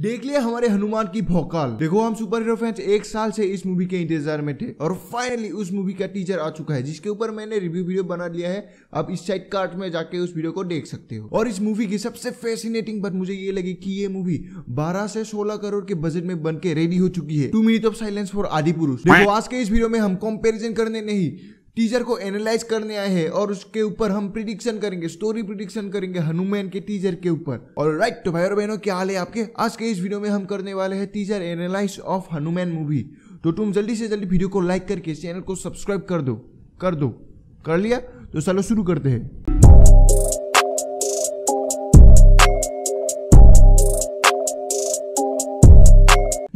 देख लिया हमारे हनुमान की भौकाल देखो हम सुपर हीरो फैंस एक साल से इस मूवी के इंतजार में थे और फाइनली उस मूवी का टीजर आ चुका है जिसके ऊपर मैंने रिव्यू वीडियो बना लिया है आप इस साइड कार्ट में जाके उस वीडियो को देख सकते हो और इस मूवी की सबसे फैसिनेटिंग बात मुझे ये लगी की ये मूवी बारह से सोलह करोड़ के बजट में बन के रेडी हो चुकी है two minute of silence for Adipurush देखो आज के इस वीडियो में हम कंपेरिजन करने नहीं टीजर को एनालाइज करने आए हैं और उसके ऊपर हम प्रिडिक्शन करेंगे स्टोरी प्रिडिक्शन करेंगे हनुमान के टीजर के ऊपर और राइट तो भाई और बहनों क्या हाल है आपके आज के इस वीडियो में हम करने वाले हैं teaser analyse of Hanuman movie तो तुम जल्दी से जल्दी वीडियो को लाइक करके चैनल को सब्सक्राइब कर दो कर दो कर लिया तो चलो शुरू करते हैं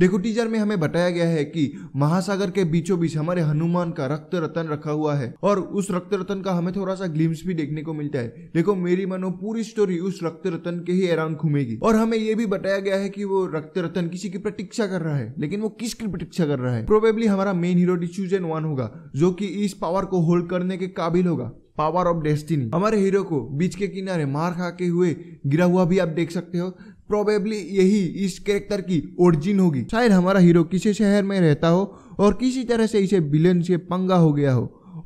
देखो टीजर में हमें बताया गया है कि महासागर के बीचों बीच हमारे हनुमान का रक्त रतन रखा हुआ है और उस रक्त रतन का हमें थोड़ा सा ग्लिम्स भी देखने को मिलता है देखो मेरी मानो पूरी स्टोरी उस रक्त रतन के ही अराउंड घूमेगी और हमें ये भी बताया गया है कि वो रक्त रतन किसी की प्रतीक्षा कर रहा है लेकिन वो किसकी प्रतीक्षा कर रहा है प्रोबेबली हमारा मेन हीरो डिचूजन वन होगा जो कि इस पावर को होल्ड करने के काबिल होगा पावर ऑफ डेस्टिनी हमारे हीरो को बीच के किनारे मार खाके हुए गिरा हुआ भी आप देख सकते हो प्रोबेबली यही इस कैरेक्टर की ओरिजिन होगी शायद हमारा हीरो किसी शहर में रहता हो और किसी तरह से इसे बिलन से पंगा हो गया हो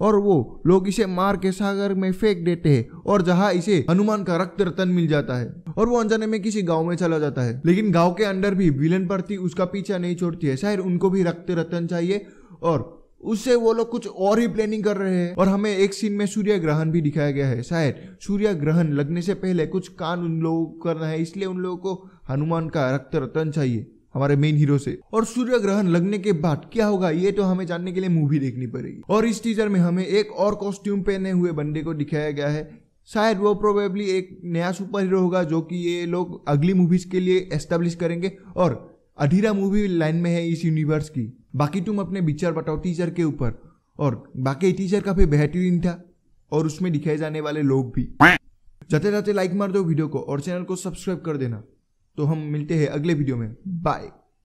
और वो लोग इसे मार के सागर में फेंक देते हैं और जहाँ इसे हनुमान का रक्त रतन मिल जाता है और वो अनजाने में किसी गांव में चला जाता है लेकिन गांव के अंदर भी विलन प्रति उसका पीछा नहीं छोड़ती है शायद उनको भी रक्त रतन चाहिए और उससे वो लोग कुछ और ही प्लानिंग कर रहे हैं और हमें एक सीन में सूर्य ग्रहण भी दिखाया गया है शायद सूर्य ग्रहण लगने से पहले कुछ कान उन लोगों को करना है इसलिए उन लोगों को हनुमान का रक्त रतन चाहिए हमारे मेन हीरो से और सूर्य ग्रहण लगने के बाद क्या होगा ये तो हमें जानने के लिए मूवी देखनी पड़ेगी और इस टीजर में हमें एक और कॉस्ट्यूम पहने हुए बंदे को दिखाया गया है शायद वो प्रोबेबली एक नया सुपर हीरो होगा जो कि ये लोग अगली मूवीज के लिए एस्टेब्लिश करेंगे और अधीरा मूवी लाइन में है इस यूनिवर्स की बाकी तुम अपने विचार बताओ टीचर के ऊपर और बाकी टीचर काफी बेहतरीन था और उसमें दिखाए जाने वाले लोग भी जाते जाते लाइक मार दो वीडियो को और चैनल को सब्सक्राइब कर देना तो हम मिलते हैं अगले वीडियो में बाय